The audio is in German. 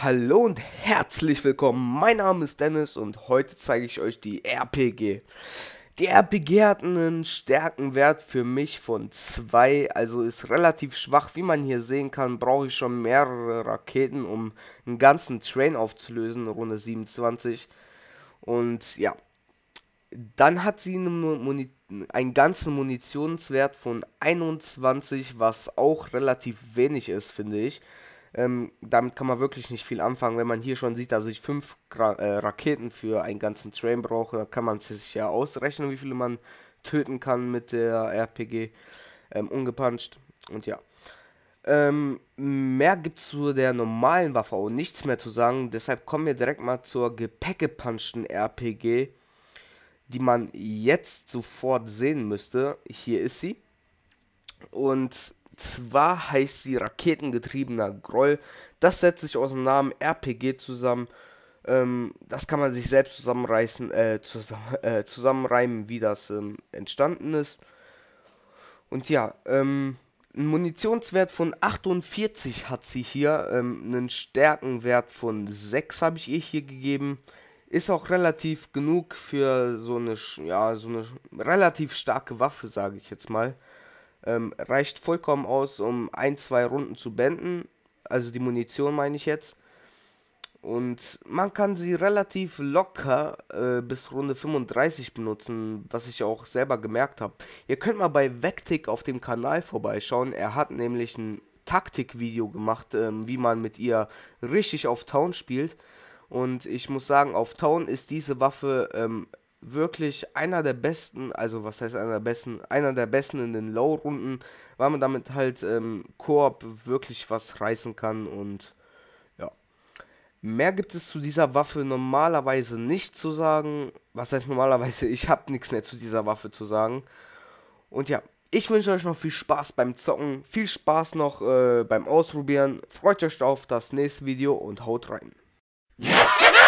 Hallo und herzlich willkommen. Mein Name ist Dennis und heute zeige ich euch die RPG. Die RPG hat einen Stärkenwert für mich von 2, also ist relativ schwach. Wie man hier sehen kann, brauche ich schon mehrere Raketen, um einen ganzen Train aufzulösen, Runde 27. Und ja, dann hat sie einen, einen ganzen Munitionswert von 21, was auch relativ wenig ist, finde ich. Ähm, damit kann man wirklich nicht viel anfangen. Wenn man hier schon sieht, dass ich fünf Gra äh, Raketen für einen ganzen Train brauche, kann man sich ja ausrechnen, wie viele man töten kann mit der RPG. Ähm, ungepuncht. Und ja. Ähm, mehr gibt es zu der normalen Waffe auch nichts mehr zu sagen. Deshalb kommen wir direkt mal zur gepäckgepunchten RPG, die man jetzt sofort sehen müsste. Hier ist sie. Und zwar heißt sie Raketengetriebener Groll. Das setzt sich aus dem Namen RPG zusammen. Ähm, das kann man sich selbst zusammenreißen, äh, zusammen, äh, zusammenreimen, wie das ähm, entstanden ist. Und ja, ähm, einen Munitionswert von 48 hat sie hier. Ähm, einen Stärkenwert von 6 habe ich ihr hier gegeben. Ist auch relativ genug für so eine, ja, so eine relativ starke Waffe, sage ich jetzt mal. Ähm, reicht vollkommen aus, um ein, zwei Runden zu benden. Also die Munition meine ich jetzt. Und man kann sie relativ locker äh, bis Runde 35 benutzen, was ich auch selber gemerkt habe. Ihr könnt mal bei Vectic auf dem Kanal vorbeischauen. Er hat nämlich ein Taktikvideo gemacht, ähm, wie man mit ihr richtig auf Town spielt. Und ich muss sagen, auf Town ist diese Waffe ähm, wirklich einer der besten, also was heißt einer der besten, einer der besten in den Low-Runden, weil man damit halt ähm, Koop wirklich was reißen kann und ja. Mehr gibt es zu dieser Waffe normalerweise nicht zu sagen. Was heißt normalerweise? Ich habe nichts mehr zu dieser Waffe zu sagen. Und ja, ich wünsche euch noch viel Spaß beim Zocken, viel Spaß noch äh, beim Ausprobieren. Freut euch auf das nächste Video und haut rein. Ja.